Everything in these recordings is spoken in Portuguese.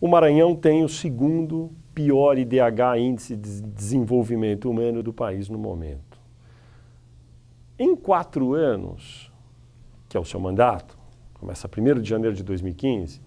O Maranhão tem o segundo pior IDH, Índice de Desenvolvimento Humano do país no momento. Em quatro anos, que é o seu mandato, começa 1 de janeiro de 2015,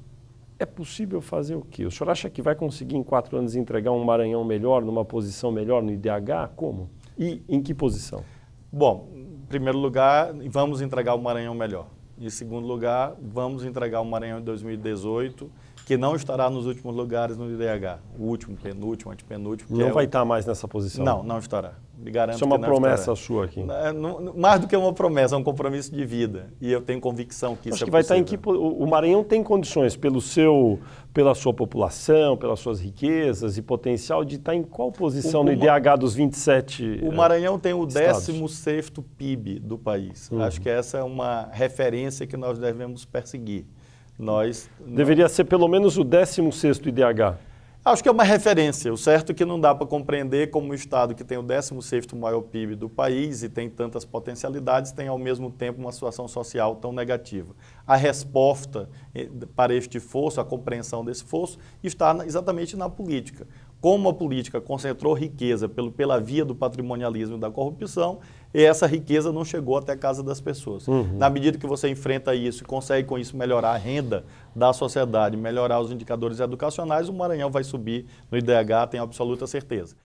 é possível fazer o quê? O senhor acha que vai conseguir em quatro anos entregar um Maranhão melhor, numa posição melhor no IDH? Como? E em que posição? Bom, em primeiro lugar, vamos entregar o Maranhão melhor. em segundo lugar, vamos entregar o Maranhão em 2018 que não estará nos últimos lugares no IDH. O último, penúltimo, antepenúltimo. Não é vai o... Tá estar mais nessa posição? Não, não estará. Me garanto Isso é uma promessa estará. sua aqui. É, não, mais do que uma promessa, é um compromisso de vida. E eu tenho convicção que Acho isso é que vai tá possível. estar em que... O Maranhão tem condições, pelo seu, pela sua população, pelas suas riquezas e potencial, de estar tá em qual posição o, no IDH dos 27 O Maranhão tem o 16 eh, PIB do país. Uhum. Acho que essa é uma referência que nós devemos perseguir nós... Deveria ser pelo menos o 16º IDH. Acho que é uma referência. O certo é que não dá para compreender como um Estado que tem o 16º maior PIB do país e tem tantas potencialidades, tem ao mesmo tempo uma situação social tão negativa. A resposta eh, para este esforço, a compreensão desse esforço, está exatamente na política como a política concentrou riqueza pelo, pela via do patrimonialismo e da corrupção, e essa riqueza não chegou até a casa das pessoas. Uhum. Na medida que você enfrenta isso e consegue com isso melhorar a renda da sociedade, melhorar os indicadores educacionais, o Maranhão vai subir no IDH, tenho absoluta certeza.